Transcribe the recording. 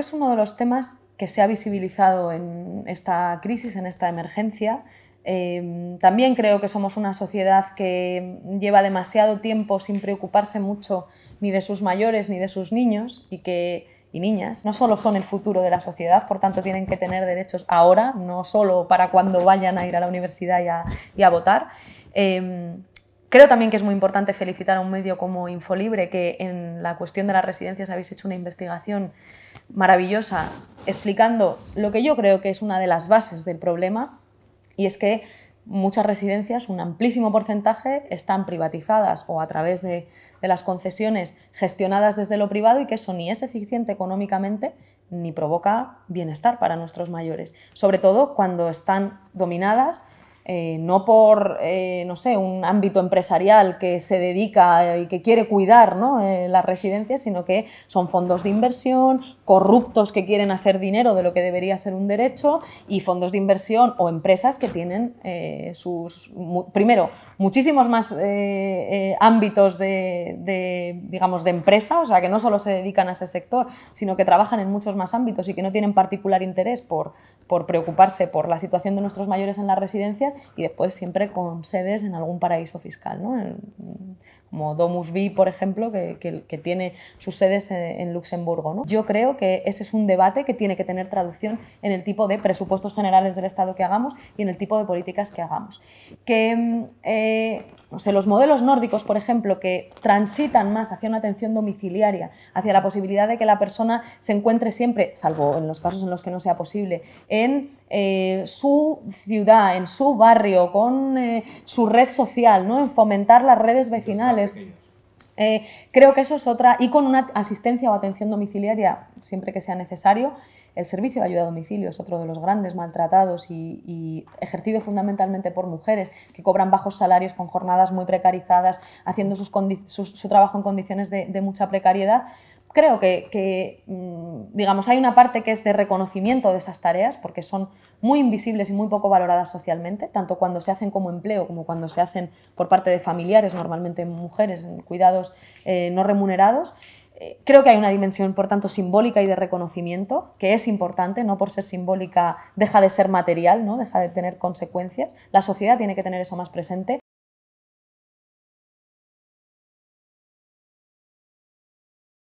es uno de los temas que se ha visibilizado en esta crisis, en esta emergencia. Em, también creo que somos una sociedad que lleva demasiado tiempo sin preocuparse mucho ni de sus mayores ni de sus niños y que niñas no solo son el futuro de la sociedad, por tanto tienen que tener derechos ahora, no solo para cuando vayan a ir a la universidad y a, votar. Em, Creo también que es muy importante felicitar a un medio como Infolibre, que en la cuestión de las residencias habéis hecho una investigación maravillosa explicando lo que yo creo que es una de las bases del problema, y es que muchas residencias, un amplísimo porcentaje, están privatizadas o a través de, las concesiones gestionadas desde lo privado y que eso ni es eficiente económicamente ni provoca bienestar para nuestros mayores, sobre todo cuando están dominadas eh, no por, eh, no sé, un ámbito empresarial que se dedica y que quiere cuidar ¿no? Eh, las residencias, sino que son fondos de inversión, corruptos que quieren hacer dinero de lo que debería ser un derecho y fondos de inversión o empresas que tienen sus, primero, muchísimos más ámbitos de, digamos, de empresa, o sea, que no solo se dedican a ese sector, sino que trabajan en muchos más ámbitos y que no tienen particular interés por, por preocuparse por la situación de nuestros mayores en las residencias y después siempre con sedes en algún paraíso fiscal, como Domus B, por ejemplo, que, tiene sus sedes en, Luxemburgo. Yo creo que ese es un debate que tiene que tener traducción en el tipo de presupuestos generales del Estado que hagamos y en el tipo de políticas que hagamos. Que eh, sé, los modelos nórdicos, por ejemplo, que transitan más hacia una atención domiciliaria, hacia la posibilidad de que la persona se encuentre siempre, salvo en los casos en los que no sea posible, en eh, su ciudad, en su barrio, con eh, su red social, ¿no? en fomentar las redes vecinales eh, creo que eso es otra, y con una asistencia o atención domiciliaria siempre que sea necesario. El servicio de ayuda a domicilio es otro de los grandes maltratados y, ejercido fundamentalmente por mujeres que cobran bajos salarios con jornadas muy precarizadas, haciendo su, trabajo en condiciones de mucha precariedad, creo que, mm, digamos, hay una parte que es de reconocimiento de esas tareas, porque son muy invisibles y muy poco valoradas socialmente, tanto cuando se hacen como empleo como cuando se hacen por parte de familiares, normalmente mujeres, en cuidados eh, no remunerados. Eh, creo que hay una dimensión, por tanto, simbólica y de reconocimiento, que es importante, no por ser simbólica deja de ser material, ¿no? deja de tener consecuencias. La sociedad tiene que tener eso más presente